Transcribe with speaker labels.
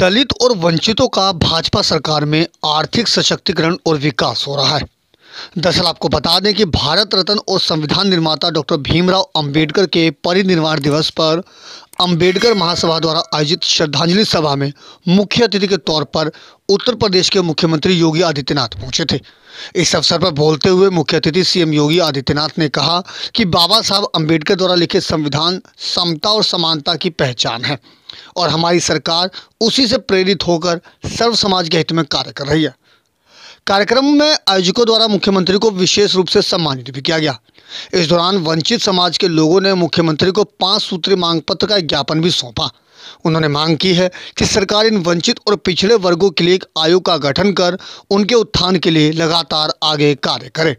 Speaker 1: दलित और वंचितों का भाजपा सरकार में आर्थिक सशक्तिकरण और विकास हो रहा है दरअसल आपको बता दें कि भारत रत्न और संविधान निर्माता डॉक्टर भीमराव अंबेडकर के परिनिर्वाण दिवस पर अंबेडकर महासभा द्वारा आयोजित श्रद्धांजलि सभा में मुख्य अतिथि के तौर पर उत्तर प्रदेश के मुख्यमंत्री योगी आदित्यनाथ पहुंचे थे इस अवसर पर बोलते हुए मुख्य अतिथि सीएम योगी आदित्यनाथ ने कहा कि बाबा साहब अंबेडकर द्वारा लिखे संविधान समता और समानता की पहचान है और हमारी सरकार उसी से प्रेरित होकर सर्व समाज के हित में कार्य कर रही है कार्यक्रम में आयोजकों द्वारा मुख्यमंत्री को विशेष रूप से सम्मानित भी किया गया इस दौरान वंचित समाज के लोगों ने मुख्यमंत्री को पांच सूत्री मांग पत्र का ज्ञापन भी सौंपा उन्होंने मांग की है कि सरकार इन वंचित और पिछड़े वर्गों के लिए एक आयोग का गठन कर उनके उत्थान के लिए लगातार आगे कार्य करे